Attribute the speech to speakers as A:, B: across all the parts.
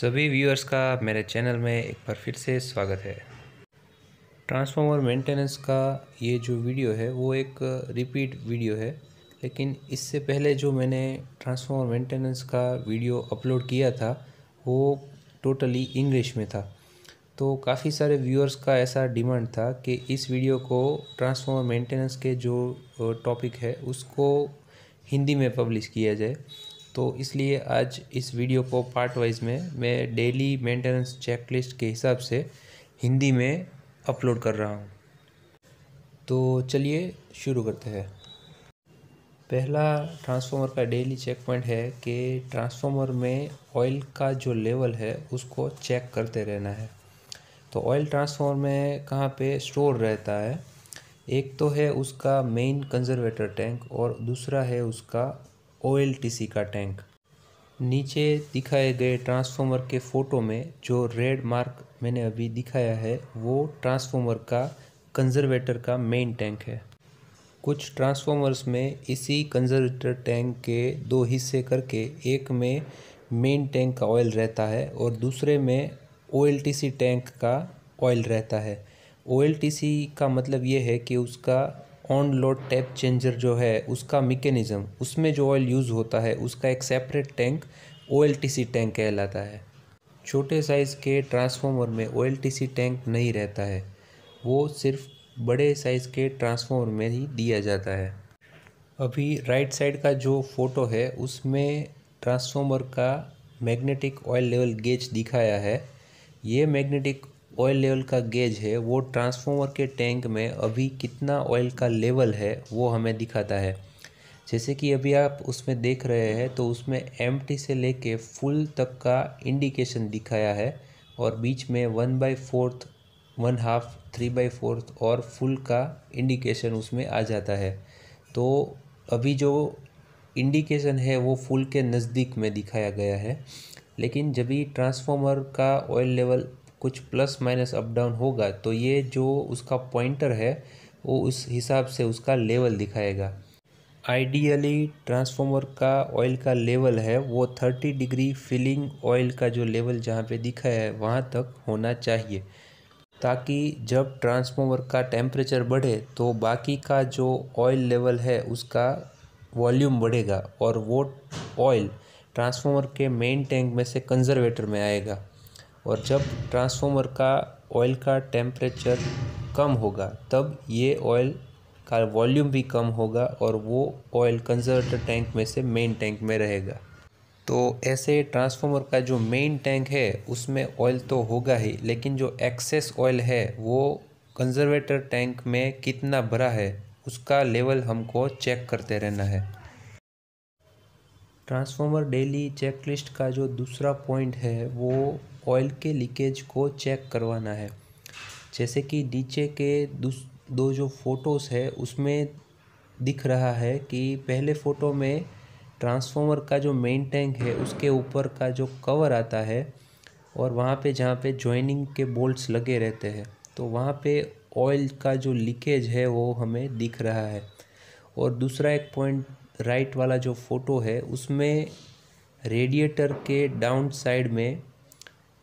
A: सभी व्यूअर्स का मेरे चैनल में एक बार फिर से स्वागत है ट्रांसफार्मर मेंटेनेंस का ये जो वीडियो है वो एक रिपीट वीडियो है लेकिन इससे पहले जो मैंने ट्रांसफार्मर मेंटेनेंस का वीडियो अपलोड किया था वो टोटली इंग्लिश में था तो काफ़ी सारे व्यूअर्स का ऐसा डिमांड था कि इस वीडियो को ट्रांसफार्मर मेंटेनेंस के जो टॉपिक है उसको हिंदी में पब्लिश किया जाए तो इसलिए आज इस वीडियो को पार्ट वाइज में मैं डेली मेंटेनेंस चेकलिस्ट के हिसाब से हिंदी में अपलोड कर रहा हूँ तो चलिए शुरू करते हैं पहला ट्रांसफार्मर का डेली चेक पॉइंट है कि ट्रांसफार्मर में ऑयल का जो लेवल है उसको चेक करते रहना है तो ऑयल ट्रांसफार्मर में कहाँ पे स्टोर रहता है एक तो है उसका मेन कंजर्वेटर टैंक और दूसरा है उसका ओएलटीसी का टैंक नीचे दिखाए गए ट्रांसफार्मर के फोटो में जो रेड मार्क मैंने अभी दिखाया है वो ट्रांसफार्मर का कंजर्वेटर का मेन टैंक है कुछ ट्रांसफार्मर्स में इसी कंजर्वेटर टैंक के दो हिस्से करके एक में मेन टैंक का ऑयल रहता है और दूसरे में ओ टैंक का ऑयल रहता है ओ का मतलब ये है कि उसका ऑन लोड टैप चेंजर जो है उसका मेकेनिज़म उसमें जो ऑयल यूज़ होता है उसका एक सेपरेट टैंक ओ टैंक कहलाता है छोटे साइज़ के ट्रांसफॉर्मर में ओ टैंक नहीं रहता है वो सिर्फ बड़े साइज़ के ट्रांसफॉर्मर में ही दिया जाता है अभी राइट साइड का जो फ़ोटो है उसमें ट्रांसफॉर्मर का मैग्नेटिक ऑयल लेवल गेज दिखाया है ये मैग्नेटिक ऑयल लेवल का गेज है वो ट्रांसफॉर्मर के टैंक में अभी कितना ऑयल का लेवल है वो हमें दिखाता है जैसे कि अभी आप उसमें देख रहे हैं तो उसमें एम से लेके फुल तक का इंडिकेशन दिखाया है और बीच में one by fourth one half three by fourth और फुल का इंडिकेशन उसमें आ जाता है तो अभी जो इंडिकेशन है वो फुल के नज़दीक में दिखाया गया है लेकिन जब ही ट्रांसफॉर्मर का ऑयल लेवल कुछ प्लस माइनस अप डाउन होगा तो ये जो उसका पॉइंटर है वो उस हिसाब से उसका लेवल दिखाएगा आइडियली ट्रांसफॉर्मर का ऑयल का लेवल है वो थर्टी डिग्री फिलिंग ऑयल का जो लेवल जहाँ पे दिखा है वहाँ तक होना चाहिए ताकि जब ट्रांसफॉर्मर का टेम्परेचर बढ़े तो बाकी का जो ऑयल लेवल है उसका वॉल्यूम बढ़ेगा और वो ऑयल ट्रांसफॉर्मर के मेन टैंक में से कंजर्वेटर में आएगा और जब ट्रांसफॉर्मर का ऑयल का टेम्परेचर कम होगा तब ये ऑयल का वॉल्यूम भी कम होगा और वो ऑयल कंजर्वेटर टैंक में से मेन टैंक में रहेगा तो ऐसे ट्रांसफार्मर का जो मेन टैंक है उसमें ऑयल तो होगा ही लेकिन जो एक्सेस ऑयल है वो कंजर्वेटर टैंक में कितना भरा है उसका लेवल हमको चेक करते रहना है ट्रांसफार्मर डेली चेकलिस्ट का जो दूसरा पॉइंट है वो ऑयल के लीकेज को चेक करवाना है जैसे कि नीचे के दो जो फ़ोटोज़ है उसमें दिख रहा है कि पहले फ़ोटो में ट्रांसफॉर्मर का जो मेन टैंक है उसके ऊपर का जो कवर आता है और वहाँ पे जहाँ पे जॉइनिंग के बोल्ट्स लगे रहते हैं तो वहाँ पे ऑयल का जो लीकेज है वो हमें दिख रहा है और दूसरा एक पॉइंट राइट वाला जो फ़ोटो है उसमें रेडिएटर के डाउन साइड में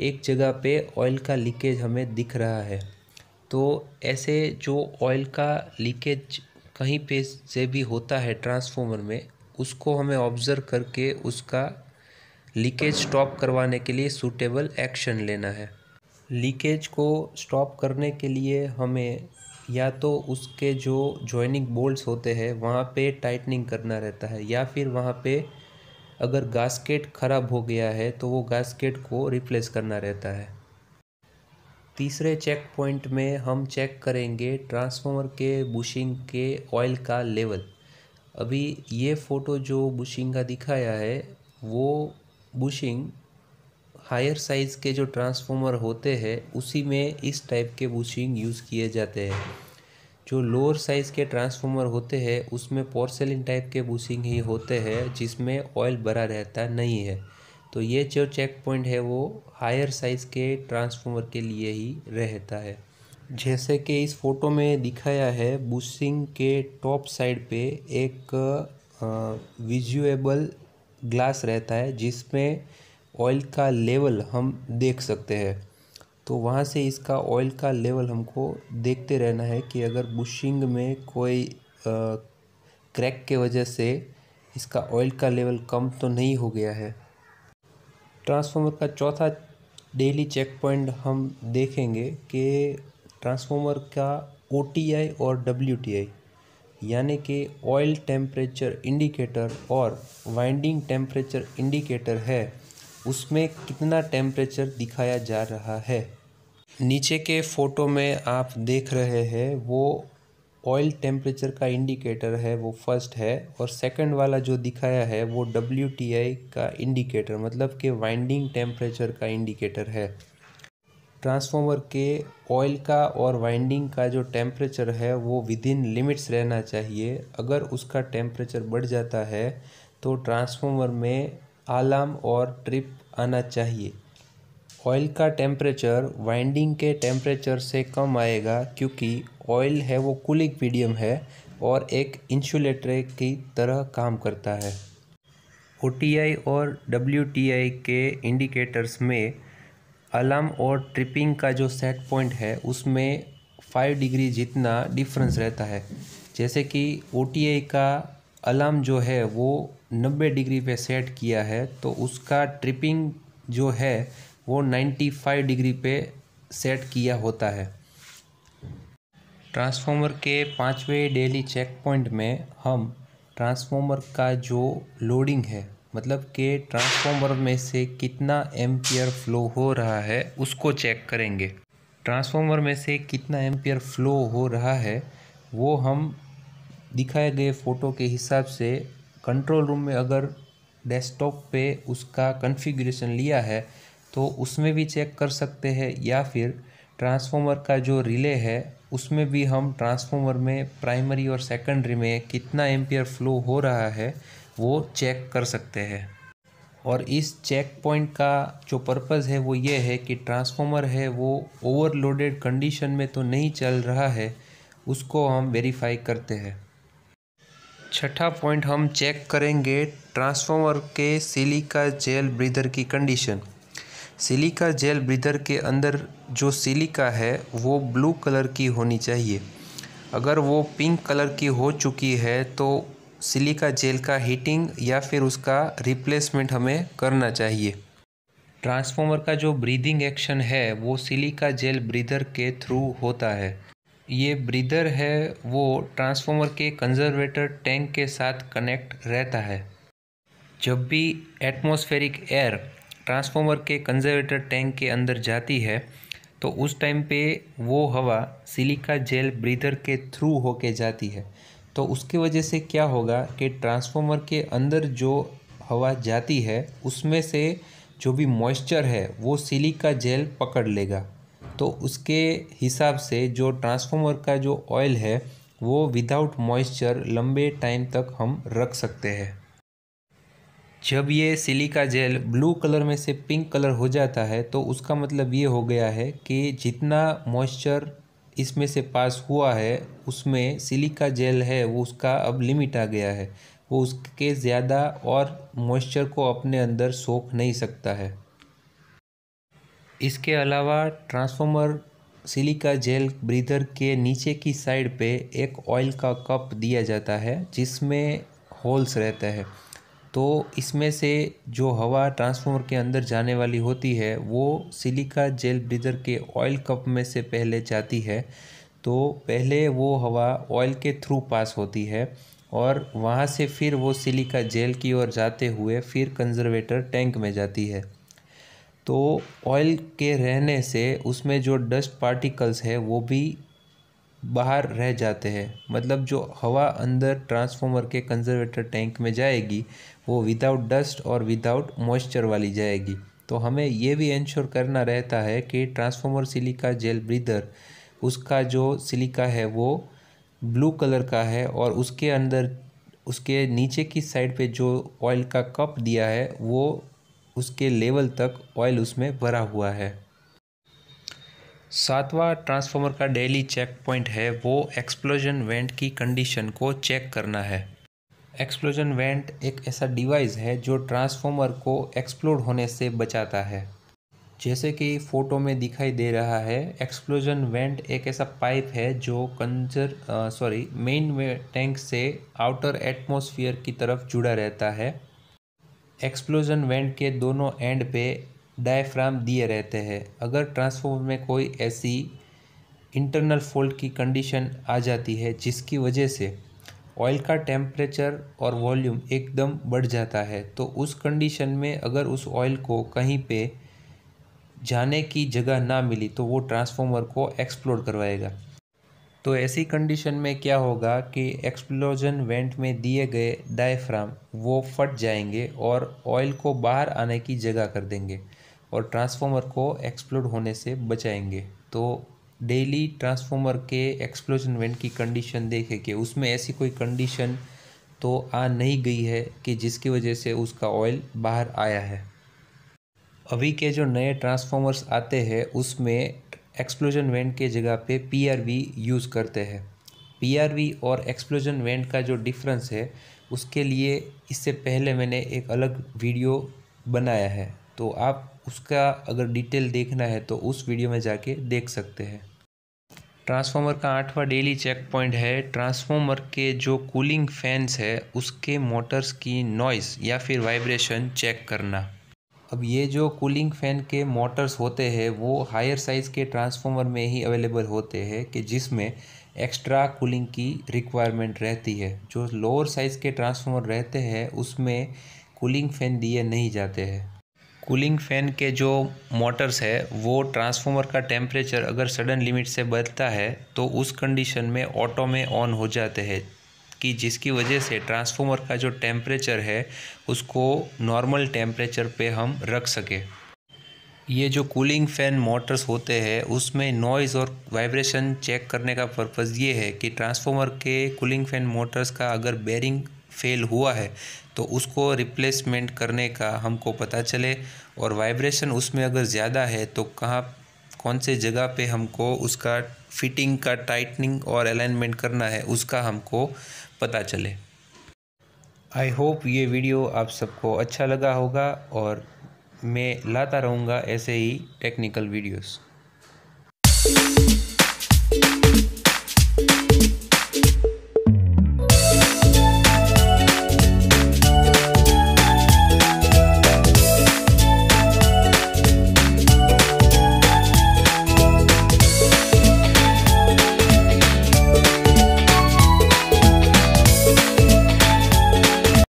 A: एक जगह पे ऑयल का लीकेज हमें दिख रहा है तो ऐसे जो ऑयल का लीकेज कहीं पे से भी होता है ट्रांसफॉर्मर में उसको हमें ऑब्ज़र्व करके उसका लीकेज स्टॉप करवाने के लिए सूटेबल एक्शन लेना है लीकेज को स्टॉप करने के लिए हमें या तो उसके जो जॉइनिंग बोल्ट्स होते हैं वहाँ पे टाइटनिंग करना रहता है या फिर वहाँ पे अगर गास्केट खराब हो गया है तो वो गास्केट को रिप्लेस करना रहता है तीसरे चेक पॉइंट में हम चेक करेंगे ट्रांसफार्मर के बुशिंग के ऑयल का लेवल अभी ये फ़ोटो जो बुशिंग का दिखाया है वो बुशिंग हायर साइज़ के जो ट्रांसफार्मर होते हैं उसी में इस टाइप के बुशिंग यूज़ किए जाते हैं जो लोअर साइज़ के ट्रांसफॉर्मर होते हैं उसमें पोर्सेलिन टाइप के बूसिंग ही होते हैं जिसमें ऑयल भरा रहता नहीं है तो ये जो चेक पॉइंट है वो हायर साइज़ के ट्रांसफॉर्मर के लिए ही रहता है जैसे कि इस फोटो में दिखाया है बूसिंग के टॉप साइड पे एक विजुएबल ग्लास रहता है जिसमें ऑयल का लेवल हम देख सकते हैं तो वहाँ से इसका ऑयल का लेवल हमको देखते रहना है कि अगर बुशिंग में कोई क्रैक के वजह से इसका ऑयल का लेवल कम तो नहीं हो गया है ट्रांसफार्मर का चौथा डेली चेक पॉइंट हम देखेंगे कि ट्रांसफार्मर का ओ और डब्ल्यू यानी कि ऑयल टेम्परेचर इंडिकेटर और वाइंडिंग टेम्परेचर इंडिकेटर है उसमें कितना टेम्परेचर दिखाया जा रहा है नीचे के फ़ोटो में आप देख रहे हैं वो ऑयल टेम्परेचर का इंडिकेटर है वो फर्स्ट है और सेकंड वाला जो दिखाया है वो डब्ल्यू का इंडिकेटर मतलब कि वाइंडिंग टेम्परेचर का इंडिकेटर है ट्रांसफॉर्मर के ऑयल का और वाइंडिंग का जो टेम्परेचर है वो विद इन लिमिट्स रहना चाहिए अगर उसका टेम्परेचर बढ़ जाता है तो ट्रांसफॉर्मर में आलाम और ट्रिप आना चाहिए ऑयल का टेम्परेचर वाइंडिंग के टेम्परेचर से कम आएगा क्योंकि ऑयल है वो कूलिंग मीडियम है और एक इंसुलेटर की तरह काम करता है ओ और डब्ल्यू के इंडिकेटर्स में अलार्म और ट्रिपिंग का जो सेट पॉइंट है उसमें फाइव डिग्री जितना डिफरेंस रहता है जैसे कि ओ का अलार्म जो है वो नब्बे डिग्री पे सेट किया है तो उसका ट्रिपिंग जो है वो नाइन्टी फाइव डिग्री पे सेट किया होता है ट्रांसफार्मर के पाँचवें डेली चेक पॉइंट में हम ट्रांसफार्मर का जो लोडिंग है मतलब कि ट्रांसफॉर्मर में से कितना एम्पियर फ्लो हो रहा है उसको चेक करेंगे ट्रांसफार्मर में से कितना एम्पियर फ्लो हो रहा है वो हम दिखाए गए फ़ोटो के हिसाब से कंट्रोल रूम में अगर डेस्कटॉप पे उसका कॉन्फ़िगरेशन लिया है तो उसमें भी चेक कर सकते हैं या फिर ट्रांसफॉर्मर का जो रिले है उसमें भी हम ट्रांसफॉर्मर में प्राइमरी और सेकेंडरी में कितना एम्पियर फ्लो हो रहा है वो चेक कर सकते हैं और इस चेक पॉइंट का जो पर्पज़ है वो ये है कि ट्रांसफॉर्मर है वो ओवरलोडेड कंडीशन में तो नहीं चल रहा है उसको हम वेरीफाई करते हैं छठा पॉइंट हम चेक करेंगे ट्रांसफॉर्मर के सिलिका जेल ब्रीदर की कंडीशन सिलिका जेल ब्रीदर के अंदर जो सिलिका है वो ब्लू कलर की होनी चाहिए अगर वो पिंक कलर की हो चुकी है तो सिलिका जेल का हीटिंग या फिर उसका रिप्लेसमेंट हमें करना चाहिए ट्रांसफॉर्मर का जो ब्रीदिंग एक्शन है वो सिलिका जेल ब्रीदर के थ्रू होता है ये ब्रीदर है वो ट्रांसफॉर्मर के कंजर्वेटर टैंक के साथ कनेक्ट रहता है जब भी एटमॉस्फेरिक एयर ट्रांसफॉर्मर के कंजर्वेटर टैंक के अंदर जाती है तो उस टाइम पे वो हवा सिलिका जेल ब्रीदर के थ्रू होके जाती है तो उसकी वजह से क्या होगा कि ट्रांसफॉर्मर के अंदर जो हवा जाती है उसमें से जो भी मॉइस्चर है वो सिलिका जेल पकड़ लेगा तो उसके हिसाब से जो ट्रांसफॉर्मर का जो ऑयल है वो विदाउट मॉइस्चर लंबे टाइम तक हम रख सकते हैं जब ये सिलिका जेल ब्लू कलर में से पिंक कलर हो जाता है तो उसका मतलब ये हो गया है कि जितना मॉइस्चर इसमें से पास हुआ है उसमें सिलिका जेल है वो उसका अब लिमिट आ गया है वो उसके ज़्यादा और मॉइस्चर को अपने अंदर सोख नहीं सकता है इसके अलावा ट्रांसफॉर्मर सिलिका जेल ब्रीदर के नीचे की साइड पे एक ऑयल का कप दिया जाता है जिसमें होल्स रहते हैं तो इसमें से जो हवा ट्रांसफॉर्मर के अंदर जाने वाली होती है वो सिलिका जेल ब्रीदर के ऑयल कप में से पहले जाती है तो पहले वो हवा ऑयल के थ्रू पास होती है और वहाँ से फिर वो सिलिका जेल की ओर जाते हुए फिर कंजर्वेटर टैंक में जाती है तो ऑयल के रहने से उसमें जो डस्ट पार्टिकल्स है वो भी बाहर रह जाते हैं मतलब जो हवा अंदर ट्रांसफॉर्मर के कंजर्वेटर टैंक में जाएगी वो विदाउट डस्ट और विदाउट मॉइस्चर वाली जाएगी तो हमें ये भी इंश्योर करना रहता है कि ट्रांसफॉर्मर सिलिका जेल ब्रीदर उसका जो सिलिका है वो ब्लू कलर का है और उसके अंदर उसके नीचे की साइड पे जो ऑयल का कप दिया है वो उसके लेवल तक ऑयल उसमें भरा हुआ है सातवां ट्रांसफार्मर का डेली चेक पॉइंट है वो एक्सप्लोजन वेंट की कंडीशन को चेक करना है एक्सप्लोजन वेंट एक ऐसा डिवाइस है जो ट्रांसफार्मर को एक्सप्लोड होने से बचाता है जैसे कि फ़ोटो में दिखाई दे रहा है एक्सप्लोजन वेंट एक ऐसा पाइप है जो कंजर सॉरी मेन टैंक से आउटर एटमोसफियर की तरफ जुड़ा रहता है एक्सप्लोजन वेंट के दोनों एंड पे डायफ्राम दिए रहते हैं अगर ट्रांसफॉर्मर में कोई ऐसी इंटरनल फॉल्ट की कंडीशन आ जाती है जिसकी वजह से ऑयल का टेम्परेचर और वॉल्यूम एकदम बढ़ जाता है तो उस कंडीशन में अगर उस ऑयल को कहीं पे जाने की जगह ना मिली तो वो ट्रांसफॉर्मर को एक्सप्लोर करवाएगा तो ऐसी कंडीशन में क्या होगा कि एक्सप्लोजन वेंट में दिए गए डायफ्राम वो फट जाएंगे और ऑयल को बाहर आने की जगह कर देंगे और ट्रांसफॉर्मर को एक्सप्लोड होने से बचाएंगे तो डेली ट्रांसफॉर्मर के एक्सप्लोजन वेंट की कंडीशन देखें कि उसमें ऐसी कोई कंडीशन तो आ नहीं गई है कि जिसकी वजह से उसका ऑयल बाहर आया है अभी के जो नए ट्रांसफॉर्मर्स आते हैं उसमें एक्सप्लोजन वेंट के जगह पे पीआरवी यूज़ करते हैं पीआरवी और एक्सप्लोजन वेंट का जो डिफरेंस है उसके लिए इससे पहले मैंने एक अलग वीडियो बनाया है तो आप उसका अगर डिटेल देखना है तो उस वीडियो में जाके देख सकते हैं ट्रांसफार्मर का आठवां डेली चेक पॉइंट है ट्रांसफार्मर के जो कूलिंग फैंस है उसके मोटर्स की नॉइज़ या फिर वाइब्रेशन चेक करना अब ये जो कूलिंग फ़ैन के मोटर्स होते हैं वो हायर साइज़ के ट्रांसफार्मर में ही अवेलेबल होते हैं कि जिसमें एक्स्ट्रा कूलिंग की रिक्वायरमेंट रहती है जो लोअर साइज़ के ट्रांसफार्मर रहते हैं उसमें कूलिंग फ़ैन दिए नहीं जाते हैं कूलिंग फ़ैन के जो मोटर्स है वो ट्रांसफार्मर का टेम्परेचर अगर सडन लिमिट से बढ़ता है तो उस कंडीशन में ऑटो में ऑन हो जाते हैं कि जिसकी वजह से ट्रांसफॉर्मर का जो टेम्परेचर है उसको नॉर्मल टेम्परेचर पे हम रख सकें ये जो कूलिंग फ़ैन मोटर्स होते हैं उसमें नॉइज़ और वाइब्रेशन चेक करने का पर्पज़ ये है कि ट्रांसफॉर्मर के कूलिंग फ़ैन मोटर्स का अगर बेरिंग फेल हुआ है तो उसको रिप्लेसमेंट करने का हमको पता चले और वाइब्रेशन उसमें अगर ज़्यादा है तो कहाँ कौन से जगह पे हमको उसका फिटिंग का टाइटनिंग और अलाइनमेंट करना है उसका हमको पता चले आई होप ये वीडियो आप सबको अच्छा लगा होगा और मैं लाता रहूँगा ऐसे ही टेक्निकल वीडियोज़